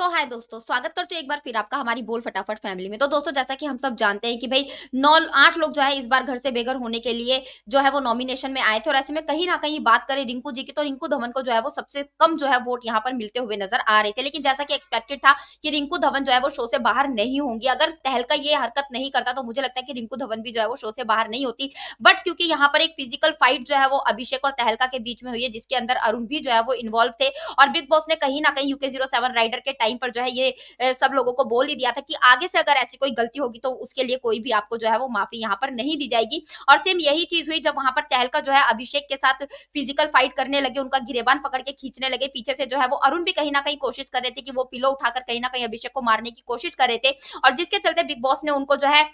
सो तो हाय दोस्तों स्वागत करते हैं एक बार फिर आपका हमारी बोल फटाफट फैमिली में तो दोस्तों जैसा कि हम सब जानते हैं कि भाई नौ आठ लोग जो है इस बार घर से बेघर होने के लिए जो है वो नॉमिनेशन में आए थे और ऐसे में कहीं ना कहीं बात करें रिंकू जी की तो रिंकू धवन को जो है वो सबसे कम जो है वोट यहाँ पर मिलते हुए नजर आ रहे थे लेकिन जैसा कि एक्सपेक्टेड था कि रिंकू धवन जो है वो शो से बाहर नहीं होंगी अगर तहलका ये हरकत नहीं करता तो मुझे लगता है कि रिंकू धवन भी जो है वो शो से बाहर नहीं होती बट क्योंकि यहाँ पर एक फिजिकल फाइट जो है वो अभिषेक और तहलका के बीच में हुई है जिसके अंदर अरुण भी जो है वो इन्वॉल्व थे और बिग बॉस ने कहीं ना कहीं यूके जीरो राइडर के टाइम टाइम पर जो है ये सब लोगों को बोल ही दिया था कि आगे से अगर ऐसी कोई गलती होगी तो उसके लिए कोई भी आपको जो है वो माफी यहाँ पर नहीं दी जाएगी और सेम यही चीज हुई जब वहां पर तहलका जो है अभिषेक के साथ फिजिकल फाइट करने लगे उनका गिरेबान पकड़ के खींचने लगे पीछे से जो है वो अरुण भी कहीं ना कहीं कोशिश कर रहे थे कि वो पिलो उठाकर कहीं ना कहीं अभिषेक को मारने की कोशिश कर रहे थे और जिसके चलते बिग बॉस ने उनको जो है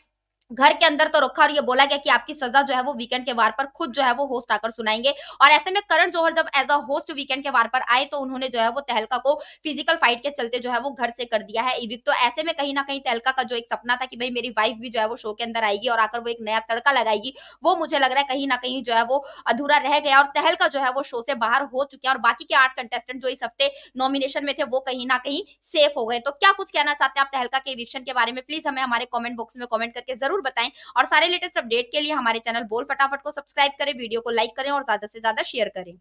घर के अंदर तो रखा और ये बोला गया कि आपकी सजा जो है वो वीकेंड के वार पर खुद जो है वो होस्ट आकर सुनाएंगे और ऐसे में करण जोहर जब एज अ होस्ट वीकेंड के वार पर आए तो उन्होंने जो है वो तहलका को फिजिकल फाइट के चलते जो है वो घर से कर दिया है इविक तो ऐसे में कहीं ना कहीं तहलका का जो एक सपना था कि भाई मेरी वाइफ भी जो है वो शो के अंदर आएगी और आकर वो एक नया तड़का लगाएगी वो मुझे लग रहा है कहीं ना कहीं जो है वो अधूरा रह गया और तहलका जो है वो शो से बाहर हो चुके हैं और बाकी के आठ कंटेस्टेंट जो इस हफ्ते नॉमिनेशन में थे वो कहीं ना कहीं सेफ हो गए तो क्या कुछ कहना चाहते हैं आप तहलका के इविक्शन के बारे में प्लीज हमें हमारे कॉमेंट बॉक्स में कॉमेंट करके जरूर जरूर बताएं और सारे लेटेस्ट अपडेट के लिए हमारे चैनल बोल फटाफट को सब्सक्राइब करें वीडियो को लाइक करें और ज्यादा से ज्यादा शेयर करें